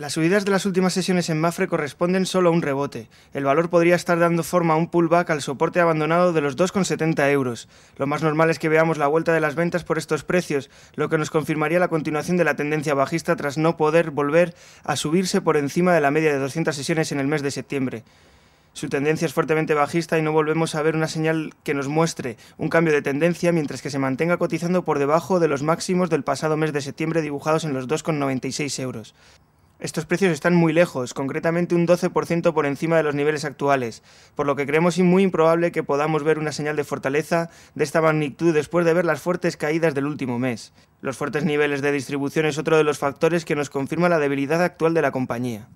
Las subidas de las últimas sesiones en Mafre corresponden solo a un rebote. El valor podría estar dando forma a un pullback al soporte abandonado de los 2,70 euros. Lo más normal es que veamos la vuelta de las ventas por estos precios, lo que nos confirmaría la continuación de la tendencia bajista tras no poder volver a subirse por encima de la media de 200 sesiones en el mes de septiembre. Su tendencia es fuertemente bajista y no volvemos a ver una señal que nos muestre un cambio de tendencia mientras que se mantenga cotizando por debajo de los máximos del pasado mes de septiembre dibujados en los 2,96 euros. Estos precios están muy lejos, concretamente un 12% por encima de los niveles actuales, por lo que creemos muy improbable que podamos ver una señal de fortaleza de esta magnitud después de ver las fuertes caídas del último mes. Los fuertes niveles de distribución es otro de los factores que nos confirma la debilidad actual de la compañía.